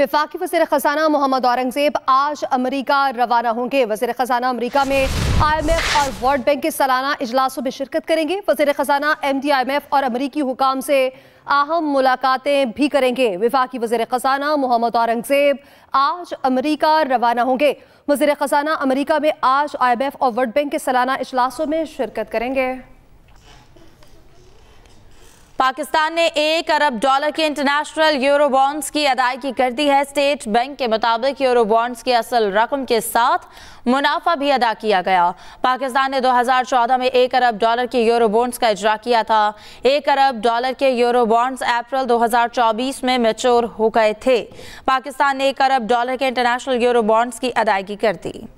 विफाक वजीर खजाना मोहम्मद औरंगजेब आज अमरीका रवाना होंगे वजी खजाना अमरीका में आई एम एफ और वर्ल्ड बैंक के सालाना इजलासों में शिरकत करेंगे वजीर खजाना M D I M F और अमरीकी हुकाम से अहम मुलाकातें भी करेंगे विफाकी वजी खजाना मोहम्मद औरंगजेब आज अमरीका रवाना होंगे वजीर खजाना अमरीका में आज आई एम एफ और वर्ल्ड बैंक के सालाना इजलासों में शिरकत करेंगे पाकिस्तान ने एक अरब डॉलर के इंटरनेशनल यूरो बॉन्ड्स की अदायगी कर दी है स्टेट बैंक के मुताबिक यूरो बॉन्ड्स की असल रकम के साथ मुनाफा भी अदा किया गया पाकिस्तान ने 2014 में एक अरब डॉलर के यूरो बॉन्ड्स का इजरा किया था एक अरब डॉलर के यूरो बॉन्ड्स अप्रैल 2024 में मेच्योर हो गए थे पाकिस्तान ने एक अरब डॉलर के इंटरनेशनल यूरो बॉन्ड्स की अदायगी कर दी